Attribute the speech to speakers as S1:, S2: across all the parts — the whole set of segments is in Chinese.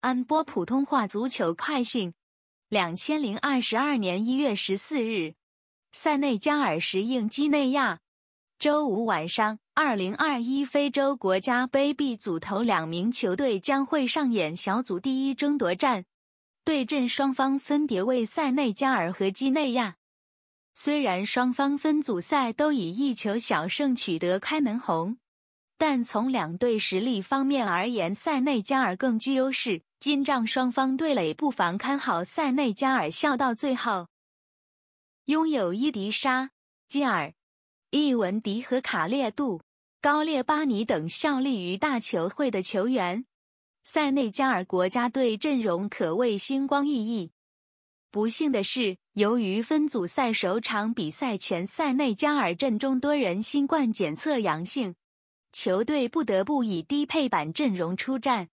S1: 安波普通话足球快讯：两千零二十二年一月十四日，塞内加尔时应基内亚。周五晚上，二零二一非洲国家杯 B 组头两名球队将会上演小组第一争夺战，对阵双方分别为塞内加尔和基内亚。虽然双方分组赛都以一球小胜取得开门红。但从两队实力方面而言，塞内加尔更具优势。今仗双方对垒，不妨看好塞内加尔笑到最后。拥有伊迪沙、基尔、伊文迪和卡列杜、高列巴尼等效力于大球会的球员，塞内加尔国家队阵容可谓星光熠熠。不幸的是，由于分组赛首场比赛前，塞内加尔阵中多人新冠检测阳性。球队不得不以低配版阵容出战，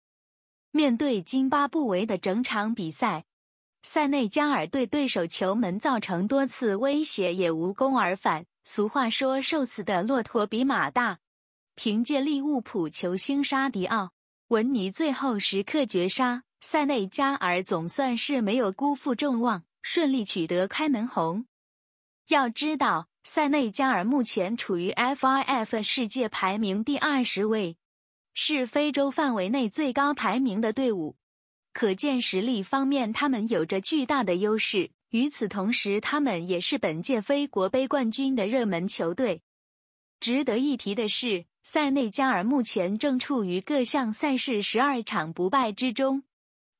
S1: 面对津巴布韦的整场比赛，塞内加尔对对手球门造成多次威胁，也无功而返。俗话说：“瘦死的骆驼比马大。”凭借利物浦球星沙迪奥·文尼最后时刻绝杀，塞内加尔总算是没有辜负众望，顺利取得开门红。要知道。塞内加尔目前处于 f i f 世界排名第二十位，是非洲范围内最高排名的队伍，可见实力方面他们有着巨大的优势。与此同时，他们也是本届非国杯冠军的热门球队。值得一提的是，塞内加尔目前正处于各项赛事十二场不败之中，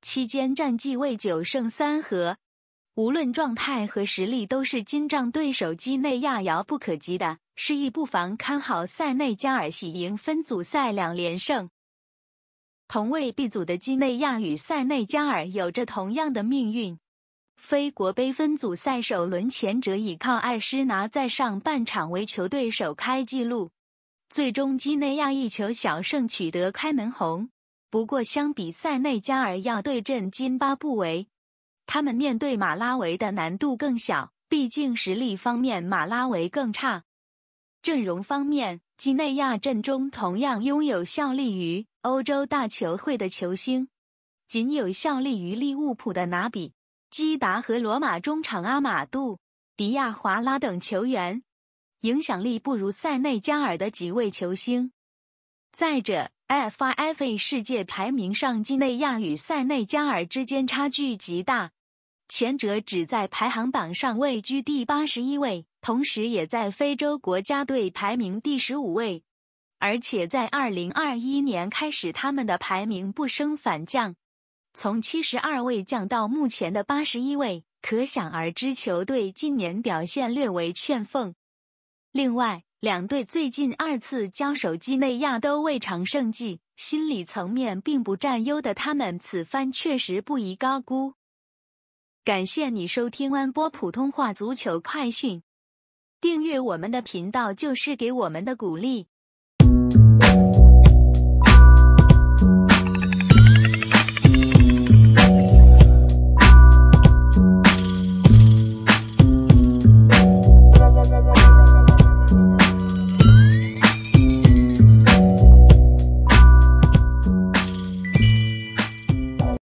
S1: 期间战绩为九胜三和。无论状态和实力，都是金帐对手基内亚遥不可及的，示意不妨看好塞内加尔喜迎分组赛两连胜。同为 B 组的基内亚与塞内加尔有着同样的命运，非国杯分组赛首轮，前者倚靠艾施拿在上半场为球队首开纪录，最终基内亚一球小胜取得开门红。不过，相比塞内加尔要对阵津巴布韦。他们面对马拉维的难度更小，毕竟实力方面马拉维更差。阵容方面，几内亚阵中同样拥有效力于欧洲大球会的球星，仅有效力于利物浦的拿比基达和罗马中场阿马杜·迪亚华拉等球员，影响力不如塞内加尔的几位球星。再者，FIFA 世界排名上，季内亚与塞内加尔之间差距极大，前者只在排行榜上位居第八十一位，同时也在非洲国家队排名第十五位。而且在二零二一年开始，他们的排名不升反降，从七十二位降到目前的八十一位，可想而知球队今年表现略为欠奉。另外，两队最近二次交手，基内亚都未尝胜绩，心理层面并不占优的他们，此番确实不宜高估。感谢你收听安波普通话足球快讯，订阅我们的频道就是给我们的鼓励。